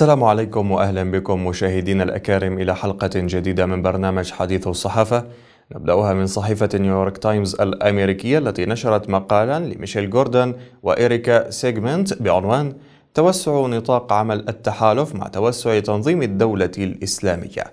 السلام عليكم واهلا بكم مشاهدينا الاكارم الى حلقه جديده من برنامج حديث الصحافه نبداها من صحيفه نيويورك تايمز الامريكيه التي نشرت مقالا لميشيل جوردن وإيريكا سيجمنت بعنوان توسع نطاق عمل التحالف مع توسع تنظيم الدوله الاسلاميه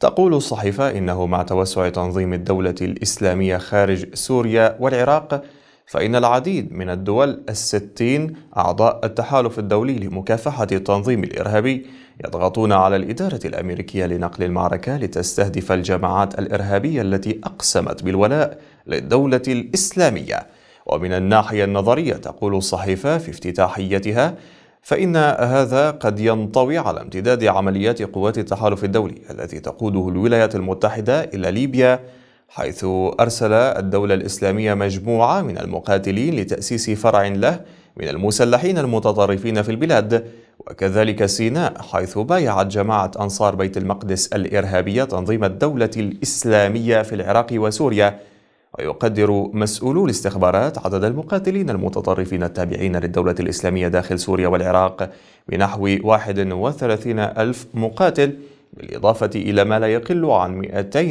تقول الصحيفه انه مع توسع تنظيم الدوله الاسلاميه خارج سوريا والعراق فإن العديد من الدول الستين أعضاء التحالف الدولي لمكافحة التنظيم الإرهابي يضغطون على الإدارة الأمريكية لنقل المعركة لتستهدف الجماعات الإرهابية التي أقسمت بالولاء للدولة الإسلامية ومن الناحية النظرية تقول الصحيفة في افتتاحيتها فإن هذا قد ينطوي على امتداد عمليات قوات التحالف الدولي التي تقوده الولايات المتحدة إلى ليبيا حيث أرسل الدولة الإسلامية مجموعة من المقاتلين لتأسيس فرع له من المسلحين المتطرفين في البلاد وكذلك سيناء حيث بايعت جماعة أنصار بيت المقدس الإرهابية تنظيم الدولة الإسلامية في العراق وسوريا ويقدر مسؤولو الاستخبارات عدد المقاتلين المتطرفين التابعين للدولة الإسلامية داخل سوريا والعراق بنحو 31 ألف مقاتل بالإضافة إلى ما لا يقل عن 200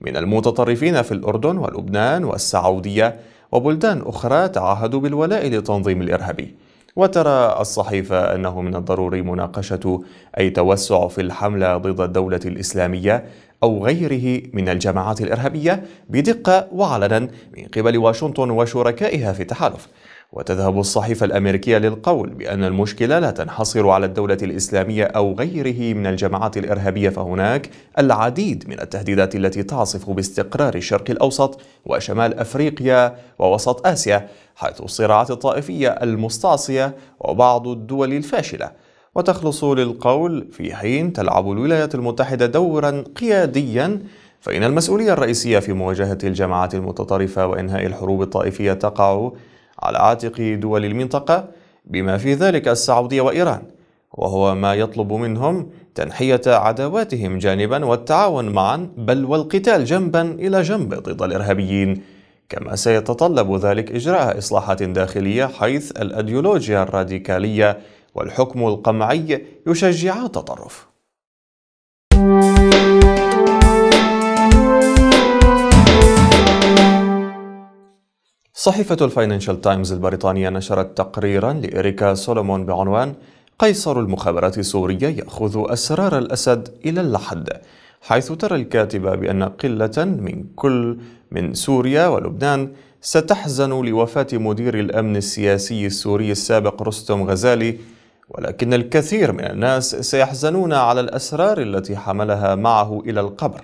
من المتطرفين في الأردن ولبنان والسعودية وبلدان أخرى تعهدوا بالولاء لتنظيم الإرهابي وترى الصحيفة أنه من الضروري مناقشة أي توسع في الحملة ضد الدولة الإسلامية أو غيره من الجماعات الإرهابية بدقة وعلنا من قبل واشنطن وشركائها في التحالف وتذهب الصحيفة الأمريكية للقول بأن المشكلة لا تنحصر على الدولة الإسلامية أو غيره من الجماعات الإرهابية فهناك العديد من التهديدات التي تعصف باستقرار الشرق الأوسط وشمال أفريقيا ووسط آسيا حيث الصراعات الطائفية المستعصية وبعض الدول الفاشلة وتخلص للقول في حين تلعب الولايات المتحدة دورا قياديا فإن المسؤولية الرئيسية في مواجهة الجماعات المتطرفة وإنهاء الحروب الطائفية تقع على عاتق دول المنطقة بما في ذلك السعودية وإيران وهو ما يطلب منهم تنحية عداواتهم جانبا والتعاون معا بل والقتال جنبا إلى جنب ضد الإرهابيين كما سيتطلب ذلك إجراء إصلاحات داخلية حيث الأديولوجيا الراديكالية والحكم القمعي يشجعا التطرف صحيفة الفاينانشال تايمز البريطانية نشرت تقريرا لإريكا سولومون بعنوان قيصر المخابرات السورية يأخذ أسرار الأسد إلى اللحد حيث ترى الكاتبة بأن قلة من كل من سوريا ولبنان ستحزن لوفاة مدير الأمن السياسي السوري السابق رستم غزالي ولكن الكثير من الناس سيحزنون على الأسرار التي حملها معه إلى القبر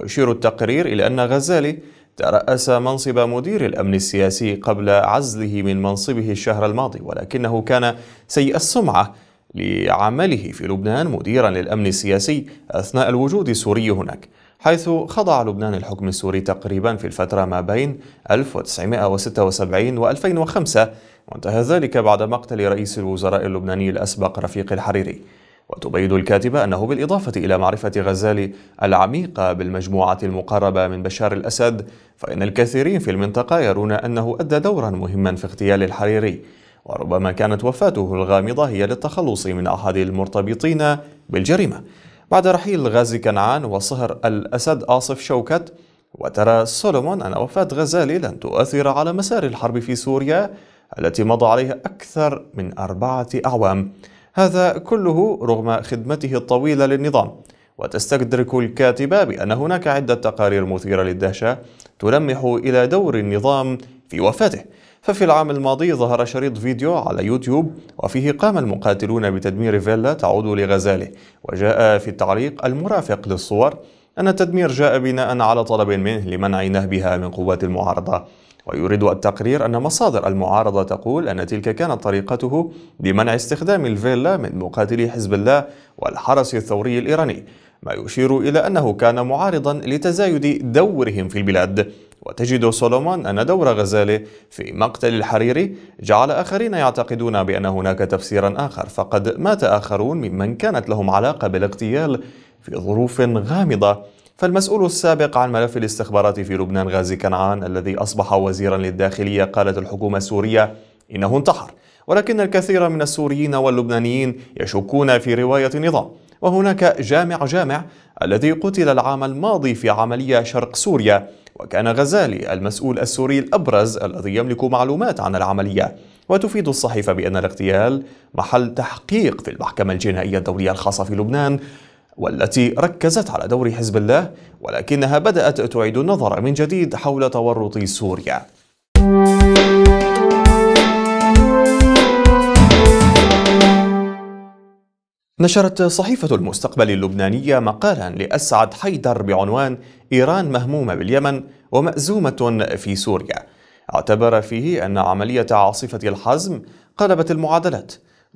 ويشير التقرير إلى أن غزالي ترأس منصب مدير الأمن السياسي قبل عزله من منصبه الشهر الماضي ولكنه كان سيء السمعة لعمله في لبنان مديرا للأمن السياسي أثناء الوجود السوري هناك حيث خضع لبنان الحكم السوري تقريبا في الفترة ما بين 1976 و 2005 وانتهى ذلك بعد مقتل رئيس الوزراء اللبناني الأسبق رفيق الحريري وتبين الكاتبة أنه بالإضافة إلى معرفة غزالي العميقة بالمجموعة المقربة من بشار الأسد فإن الكثيرين في المنطقة يرون أنه أدى دورا مهما في اغتيال الحريري وربما كانت وفاته الغامضة هي للتخلص من أحد المرتبطين بالجريمة بعد رحيل غازي كنعان وصهر الأسد آصف شوكت وترى سولومون أن وفاة غزالي لن تؤثر على مسار الحرب في سوريا التي مضى عليها أكثر من أربعة أعوام هذا كله رغم خدمته الطويلة للنظام وتستدرك الكاتبة بأن هناك عدة تقارير مثيرة للدهشة تلمح إلى دور النظام في وفاته ففي العام الماضي ظهر شريط فيديو على يوتيوب وفيه قام المقاتلون بتدمير فيلا تعود لغزاله وجاء في التعليق المرافق للصور أن التدمير جاء بناء على طلب منه لمنع نهبها من قوات المعارضة ويريد التقرير أن مصادر المعارضة تقول أن تلك كانت طريقته لمنع استخدام الفيلا من مقاتلي حزب الله والحرس الثوري الإيراني ما يشير إلى أنه كان معارضا لتزايد دورهم في البلاد وتجد سولومان أن دور غزاله في مقتل الحريري جعل آخرين يعتقدون بأن هناك تفسيرا آخر فقد مات آخرون ممن كانت لهم علاقة بالاغتيال في ظروف غامضة فالمسؤول السابق عن ملف الاستخبارات في لبنان غازي كنعان الذي أصبح وزيرا للداخلية قالت الحكومة السورية إنه انتحر ولكن الكثير من السوريين واللبنانيين يشكون في رواية النظام وهناك جامع جامع الذي قتل العام الماضي في عملية شرق سوريا وكان غزالي المسؤول السوري الأبرز الذي يملك معلومات عن العملية وتفيد الصحيفة بأن الاغتيال محل تحقيق في المحكمة الجنائية الدولية الخاصة في لبنان والتي ركزت على دور حزب الله ولكنها بدأت تعيد النظر من جديد حول تورط سوريا نشرت صحيفة المستقبل اللبنانية مقالا لأسعد حيدر بعنوان إيران مهمومة باليمن ومأزومة في سوريا اعتبر فيه أن عملية عاصفة الحزم قلبت المعادلات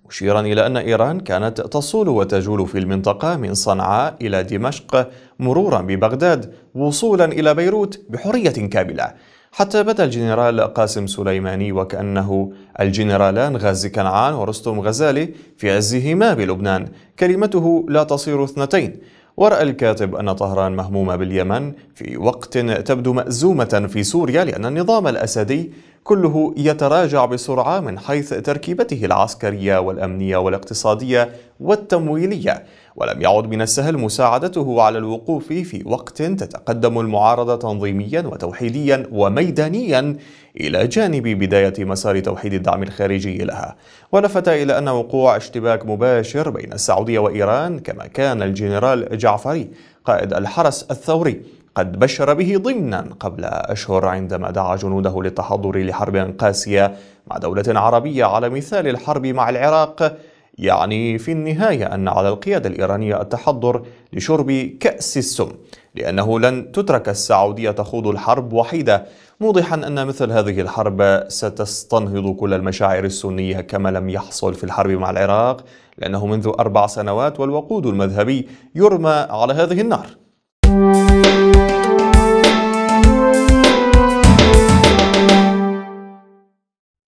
مشيرا إلى أن إيران كانت تصول وتجول في المنطقة من صنعاء إلى دمشق مرورا ببغداد وصولا إلى بيروت بحرية كاملة حتى بدا الجنرال قاسم سليماني وكأنه الجنرالان غازي كنعان ورستم غزالي في عزهما بلبنان كلمته لا تصير اثنتين ورأى الكاتب أن طهران مهمومة باليمن في وقت تبدو مأزومة في سوريا لأن النظام الأسدي كله يتراجع بسرعة من حيث تركيبته العسكرية والأمنية والاقتصادية والتمويلية ولم يعد من السهل مساعدته على الوقوف في وقت تتقدم المعارضة تنظيميا وتوحيديا وميدانيا إلى جانب بداية مسار توحيد الدعم الخارجي لها ولفت إلى أن وقوع اشتباك مباشر بين السعودية وإيران كما كان الجنرال جعفري قائد الحرس الثوري قد بشر به ضمنا قبل أشهر عندما دعا جنوده للتحضر لحرب قاسية مع دولة عربية على مثال الحرب مع العراق يعني في النهاية أن على القيادة الإيرانية التحضر لشرب كأس السم لأنه لن تترك السعودية تخوض الحرب وحيدة موضحا أن مثل هذه الحرب ستستنهض كل المشاعر السنية كما لم يحصل في الحرب مع العراق لأنه منذ أربع سنوات والوقود المذهبي يرمى على هذه النار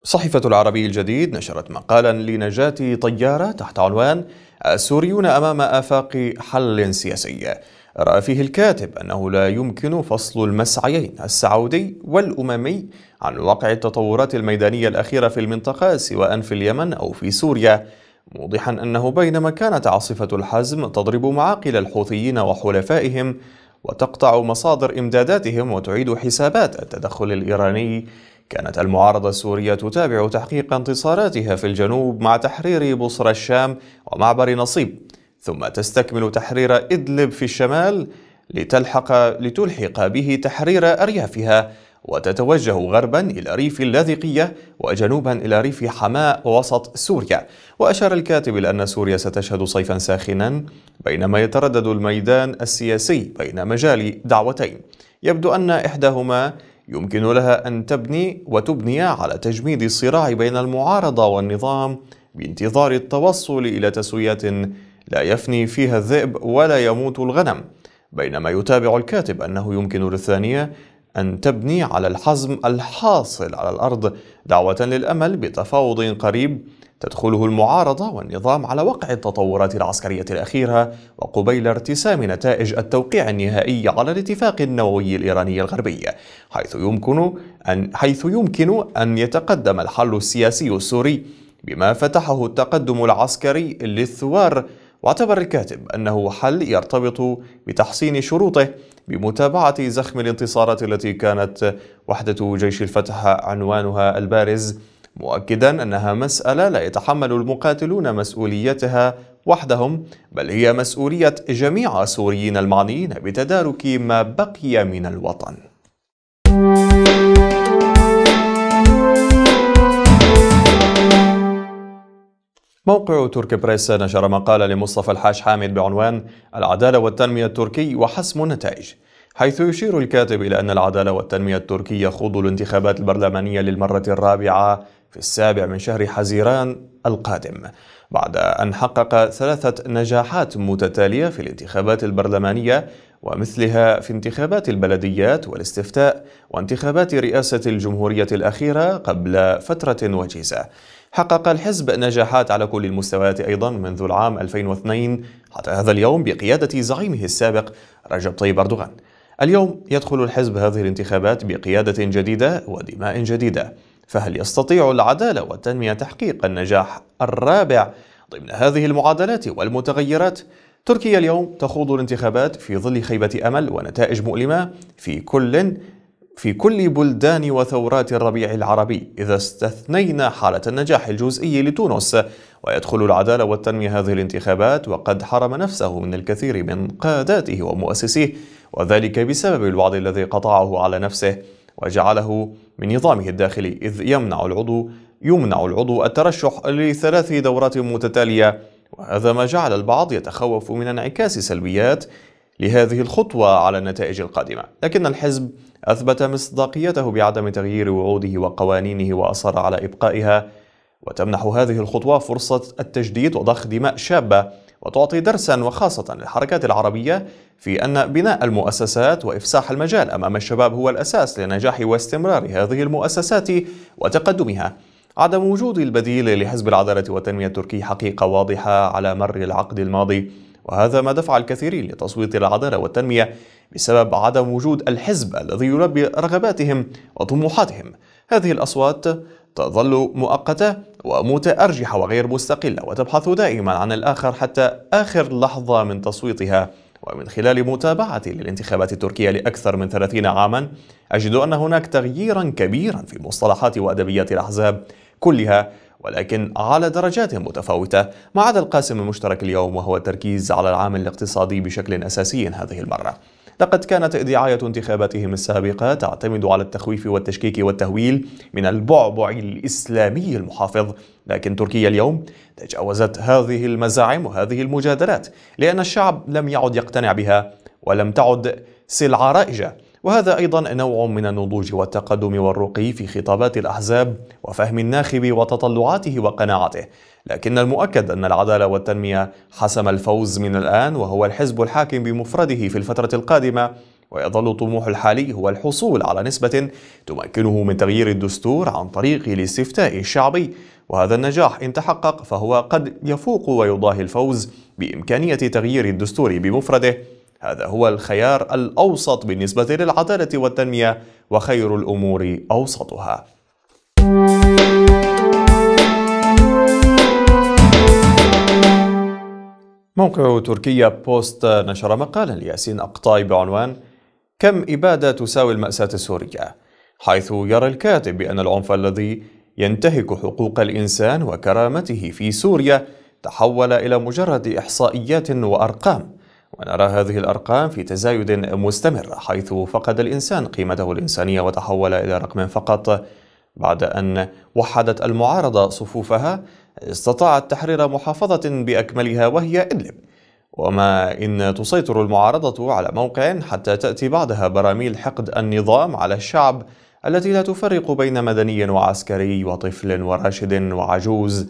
صحيفة العربي الجديد نشرت مقالا لنجاة طيارة تحت عنوان السوريون أمام آفاق حل سياسي رأى فيه الكاتب أنه لا يمكن فصل المسعيين السعودي والأممي عن واقع التطورات الميدانية الأخيرة في المنطقة سواء في اليمن أو في سوريا موضحا أنه بينما كانت عاصفة الحزم تضرب معاقل الحوثيين وحلفائهم وتقطع مصادر إمداداتهم وتعيد حسابات التدخل الإيراني كانت المعارضة السورية تتابع تحقيق انتصاراتها في الجنوب مع تحرير بصر الشام ومعبر نصيب ثم تستكمل تحرير إدلب في الشمال لتلحق, لتلحق به تحرير أريافها وتتوجه غربا إلى ريف اللاذقية وجنوبا إلى ريف حماء ووسط سوريا وأشار الكاتب إلى أن سوريا ستشهد صيفا ساخنا بينما يتردد الميدان السياسي بين مجال دعوتين يبدو أن إحداهما يمكن لها أن تبني وتبني على تجميد الصراع بين المعارضة والنظام بانتظار التوصل إلى تسوية لا يفني فيها الذئب ولا يموت الغنم بينما يتابع الكاتب أنه يمكن للثانية أن تبني على الحزم الحاصل على الأرض دعوة للأمل بتفاوض قريب تدخله المعارضة والنظام على وقع التطورات العسكرية الأخيرة وقبيل ارتسام نتائج التوقيع النهائي على الاتفاق النووي الإيراني الغربي حيث يمكن أن, حيث يمكن أن يتقدم الحل السياسي السوري بما فتحه التقدم العسكري للثوار واعتبر الكاتب أنه حل يرتبط بتحسين شروطه بمتابعة زخم الانتصارات التي كانت وحدة جيش الفتح عنوانها البارز مؤكدا أنها مسألة لا يتحمل المقاتلون مسؤوليتها وحدهم بل هي مسؤولية جميع السوريين المعنيين بتدارك ما بقي من الوطن موقع تركي بريس نشر مقالة لمصطفى الحاش حامد بعنوان العدالة والتنمية التركي وحسم النتائج حيث يشير الكاتب إلى أن العدالة والتنمية التركي يخوض الانتخابات البرلمانية للمرة الرابعة في السابع من شهر حزيران القادم بعد أن حقق ثلاثة نجاحات متتالية في الانتخابات البرلمانية ومثلها في انتخابات البلديات والاستفتاء وانتخابات رئاسة الجمهورية الأخيرة قبل فترة وجيزة حقق الحزب نجاحات على كل المستويات أيضا منذ العام 2002 حتى هذا اليوم بقيادة زعيمه السابق رجب طيب أردوغان اليوم يدخل الحزب هذه الانتخابات بقيادة جديدة ودماء جديدة فهل يستطيع العدالة والتنمية تحقيق النجاح الرابع ضمن هذه المعادلات والمتغيرات؟ تركيا اليوم تخوض الانتخابات في ظل خيبة أمل ونتائج مؤلمة في كل في كل بلدان وثورات الربيع العربي إذا استثنينا حالة النجاح الجزئي لتونس ويدخل العدالة والتنمية هذه الانتخابات وقد حرم نفسه من الكثير من قاداته ومؤسسيه وذلك بسبب الوعد الذي قطعه على نفسه وجعله من نظامه الداخلي إذ يمنع العضو يمنع العضو الترشح لثلاث دورات متتالية وهذا ما جعل البعض يتخوف من انعكاس سلبيات لهذه الخطوة على النتائج القادمة لكن الحزب أثبت مصداقيته بعدم تغيير وعوده وقوانينه وأصر على إبقائها وتمنح هذه الخطوة فرصة التجديد وضخ دماء شابة وتعطي درسا وخاصة للحركات العربية في أن بناء المؤسسات وإفساح المجال أمام الشباب هو الأساس لنجاح واستمرار هذه المؤسسات وتقدمها عدم وجود البديل لحزب العدالة والتنمية التركي حقيقة واضحة على مر العقد الماضي وهذا ما دفع الكثيرين لتصويت العدالة والتنمية بسبب عدم وجود الحزب الذي يلبي رغباتهم وطموحاتهم هذه الأصوات تظل مؤقتة ومتأرجحة وغير مستقلة وتبحث دائما عن الآخر حتى آخر لحظة من تصويتها ومن خلال متابعتي للانتخابات التركية لأكثر من 30 عاما أجد أن هناك تغييرا كبيرا في مصطلحات وأدبيات الأحزاب كلها ولكن على درجات متفاوتة ما عدا القاسم المشترك اليوم وهو التركيز على العامل الاقتصادي بشكل أساسي هذه المرة لقد كانت دعاية انتخاباتهم السابقة تعتمد على التخويف والتشكيك والتهويل من البعبع الإسلامي المحافظ لكن تركيا اليوم تجاوزت هذه المزاعم وهذه المجادلات لأن الشعب لم يعد يقتنع بها ولم تعد سلعة رائجة وهذا أيضا نوع من النضوج والتقدم والرقي في خطابات الأحزاب وفهم الناخب وتطلعاته وقناعاته لكن المؤكد أن العدالة والتنمية حسم الفوز من الآن وهو الحزب الحاكم بمفرده في الفترة القادمة ويظل طموح الحالي هو الحصول على نسبة تمكنه من تغيير الدستور عن طريق الاستفتاء الشعبي وهذا النجاح إن تحقق فهو قد يفوق ويضاهي الفوز بإمكانية تغيير الدستور بمفرده هذا هو الخيار الأوسط بالنسبة للعدالة والتنمية وخير الأمور أوسطها موقع تركيا بوست نشر مقالا لياسين أقطاي بعنوان كم إبادة تساوي المأساة السورية؟ حيث يرى الكاتب بأن العنف الذي ينتهك حقوق الإنسان وكرامته في سوريا تحول إلى مجرد إحصائيات وأرقام ونرى هذه الأرقام في تزايد مستمر حيث فقد الإنسان قيمته الإنسانية وتحول إلى رقم فقط بعد أن وحدت المعارضة صفوفها استطاعت تحرير محافظة بأكملها وهي إدلب وما إن تسيطر المعارضة على موقع حتى تأتي بعدها براميل حقد النظام على الشعب التي لا تفرق بين مدني وعسكري وطفل وراشد وعجوز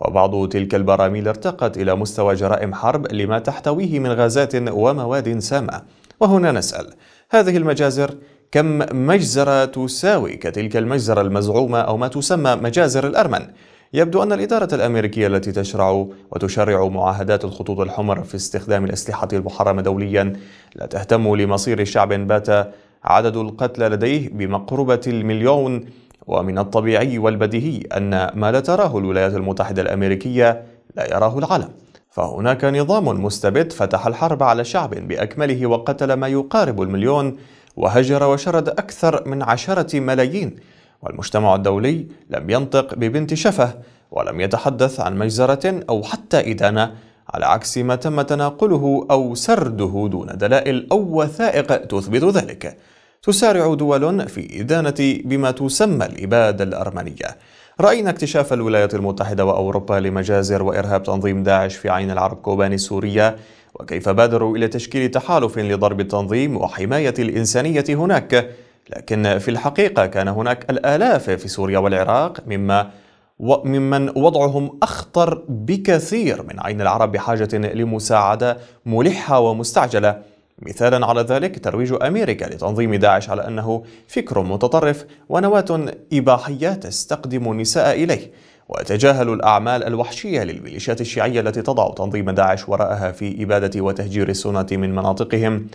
وبعض تلك البراميل ارتقت إلى مستوى جرائم حرب لما تحتويه من غازات ومواد سامة وهنا نسأل هذه المجازر كم مجزرة تساوي كتلك المجزرة المزعومة أو ما تسمى مجازر الأرمن؟ يبدو أن الإدارة الأمريكية التي تشرع وتشرع معاهدات الخطوط الحمر في استخدام الأسلحة المحرمة دوليا لا تهتم لمصير شعب بات عدد القتلى لديه بمقربة المليون ومن الطبيعي والبديهي أن ما لا تراه الولايات المتحدة الأمريكية لا يراه العالم فهناك نظام مستبد فتح الحرب على شعب بأكمله وقتل ما يقارب المليون وهجر وشرد أكثر من عشرة ملايين والمجتمع الدولي لم ينطق ببنت شفه ولم يتحدث عن مجزرة أو حتى إدانة على عكس ما تم تناقله أو سرده دون دلائل أو وثائق تثبت ذلك تسارع دول في إدانة بما تسمى الإبادة الأرمنية رأينا اكتشاف الولايات المتحدة وأوروبا لمجازر وإرهاب تنظيم داعش في عين العرب كوباني سوريا وكيف بادروا إلى تشكيل تحالف لضرب التنظيم وحماية الإنسانية هناك لكن في الحقيقة كان هناك الآلاف في سوريا والعراق مما وممن وضعهم أخطر بكثير من عين العرب بحاجة لمساعدة ملحة ومستعجلة مثالا على ذلك ترويج أمريكا لتنظيم داعش على أنه فكر متطرف ونواة إباحية تستقدم النساء إليه وتجاهل الأعمال الوحشية للميليشيات الشيعية التي تضع تنظيم داعش وراءها في إبادة وتهجير السنة من مناطقهم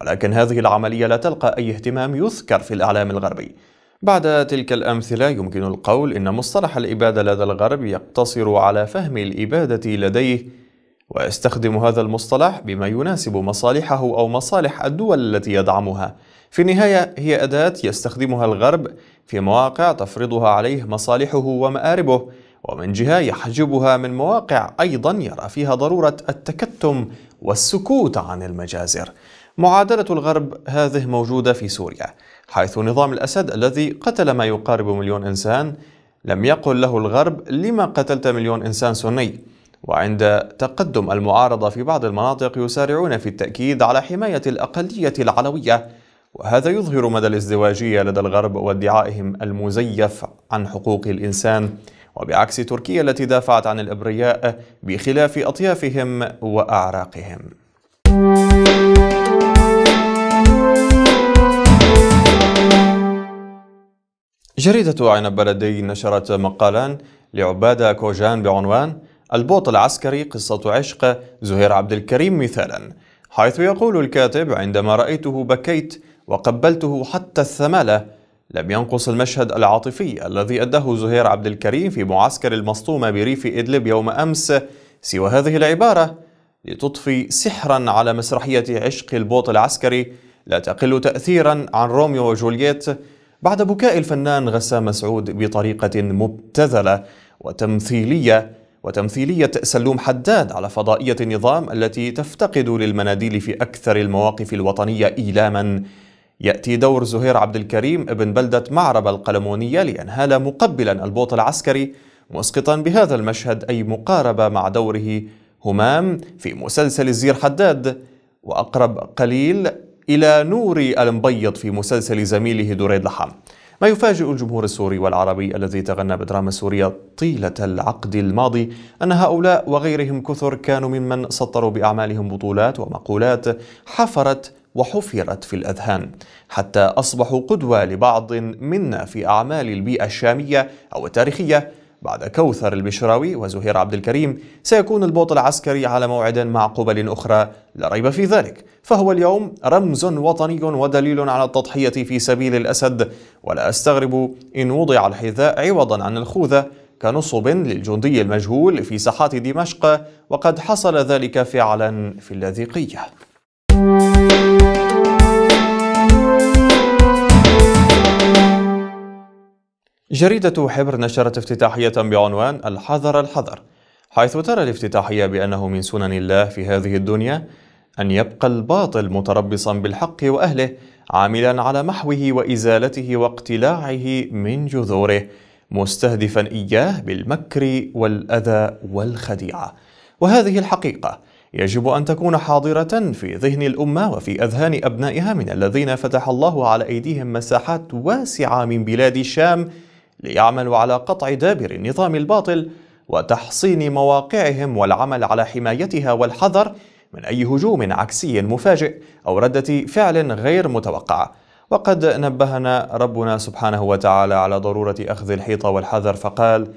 ولكن هذه العملية لا تلقى أي اهتمام يذكر في الإعلام الغربي بعد تلك الأمثلة يمكن القول إن مصطلح الإبادة لدى الغرب يقتصر على فهم الإبادة لديه ويستخدم هذا المصطلح بما يناسب مصالحه أو مصالح الدول التي يدعمها في النهاية هي أداة يستخدمها الغرب في مواقع تفرضها عليه مصالحه ومآربه ومن جهة يحجبها من مواقع أيضا يرى فيها ضرورة التكتم والسكوت عن المجازر معادلة الغرب هذه موجودة في سوريا حيث نظام الأسد الذي قتل ما يقارب مليون إنسان لم يقل له الغرب لما قتلت مليون إنسان سني وعند تقدم المعارضة في بعض المناطق يسارعون في التأكيد على حماية الأقلية العلوية وهذا يظهر مدى الازدواجية لدى الغرب وادعائهم المزيف عن حقوق الإنسان وبعكس تركيا التي دافعت عن الإبرياء بخلاف أطيافهم وأعراقهم جريدة عنب بلدي نشرت مقالا لعبادة كوجان بعنوان البوط العسكري قصة عشق زهير عبد الكريم مثالا حيث يقول الكاتب عندما رأيته بكيت وقبلته حتى الثمالة لم ينقص المشهد العاطفي الذي أداه زهير عبد الكريم في معسكر المصطومة بريف إدلب يوم أمس سوى هذه العبارة لتضفي سحرا على مسرحية عشق البوط العسكري لا تقل تأثيرا عن روميو وجولييت بعد بكاء الفنان غسام مسعود بطريقة مبتذلة وتمثيلية وتمثيلية سلوم حداد على فضائية النظام التي تفتقد للمناديل في أكثر المواقف الوطنية إيلاما يأتي دور زهير عبد الكريم ابن بلدة معرب القلمونية لأنهال مقبلا البوط العسكري مسقطا بهذا المشهد أي مقاربة مع دوره همام في مسلسل الزير حداد وأقرب قليل إلى نوري المبيض في مسلسل زميله دريد لحام ما يفاجئ الجمهور السوري والعربي الذي تغنى بدراما سوريا طيلة العقد الماضي أن هؤلاء وغيرهم كثر كانوا ممن سطروا بأعمالهم بطولات ومقولات حفرت وحفرت في الأذهان حتى أصبحوا قدوة لبعض منا في أعمال البيئة الشامية أو التاريخية بعد كوثر البشراوي وزهير عبد الكريم سيكون البوط العسكري على موعد مع قبل أخرى لا ريب في ذلك فهو اليوم رمز وطني ودليل على التضحية في سبيل الأسد ولا أستغرب إن وضع الحذاء عوضا عن الخوذة كنصب للجندي المجهول في ساحات دمشق وقد حصل ذلك فعلا في اللاذقية جريدة حبر نشرت افتتاحية بعنوان الحذر الحذر حيث ترى الافتتاحية بأنه من سنن الله في هذه الدنيا أن يبقى الباطل متربصا بالحق وأهله عاملا على محوه وإزالته واقتلاعه من جذوره مستهدفا إياه بالمكر والأذى والخديعة وهذه الحقيقة يجب أن تكون حاضرة في ذهن الأمة وفي أذهان أبنائها من الذين فتح الله على أيديهم مساحات واسعة من بلاد الشام ليعملوا على قطع دابر النظام الباطل وتحصين مواقعهم والعمل على حمايتها والحذر من أي هجوم عكسي مفاجئ أو ردة فعل غير متوقعة وقد نبهنا ربنا سبحانه وتعالى على ضرورة أخذ الحيطه والحذر فقال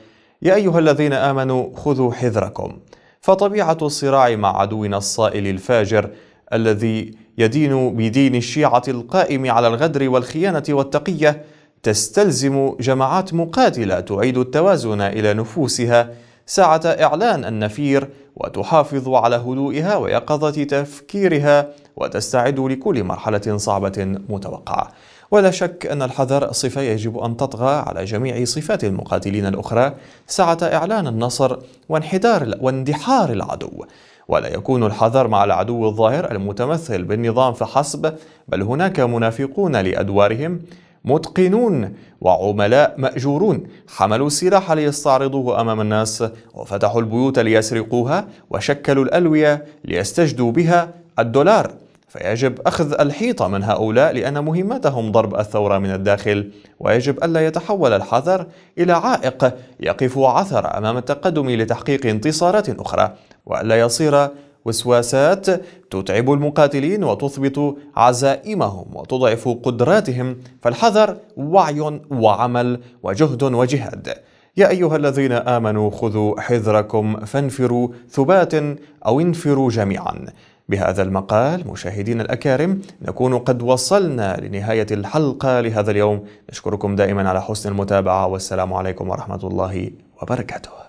يا أيها الذين آمنوا خذوا حذركم فطبيعة الصراع مع عدونا الصائل الفاجر الذي يدين بدين الشيعة القائم على الغدر والخيانة والتقية تستلزم جماعات مقاتلة تعيد التوازن إلى نفوسها ساعة إعلان النفير وتحافظ على هدوئها ويقظة تفكيرها وتستعد لكل مرحلة صعبة متوقعة. ولا شك أن الحذر صفة يجب أن تطغى على جميع صفات المقاتلين الأخرى ساعة إعلان النصر وانحدار واندحار العدو. ولا يكون الحذر مع العدو الظاهر المتمثل بالنظام فحسب، بل هناك منافقون لأدوارهم متقنون وعملاء مأجورون حملوا السلاح ليستعرضوه أمام الناس وفتحوا البيوت ليسرقوها وشكلوا الألوية ليستجدوا بها الدولار فيجب أخذ الحيطة من هؤلاء لأن مهمتهم ضرب الثورة من الداخل ويجب ألا يتحول الحذر إلى عائق يقف عثر أمام التقدم لتحقيق انتصارات أخرى وألا يصير وسواسات تتعب المقاتلين وتثبط عزائمهم وتضعف قدراتهم فالحذر وعي وعمل وجهد وجهاد يا أيها الذين آمنوا خذوا حذركم فانفروا ثبات أو انفروا جميعا بهذا المقال مشاهدينا الأكارم نكون قد وصلنا لنهاية الحلقة لهذا اليوم نشكركم دائما على حسن المتابعة والسلام عليكم ورحمة الله وبركاته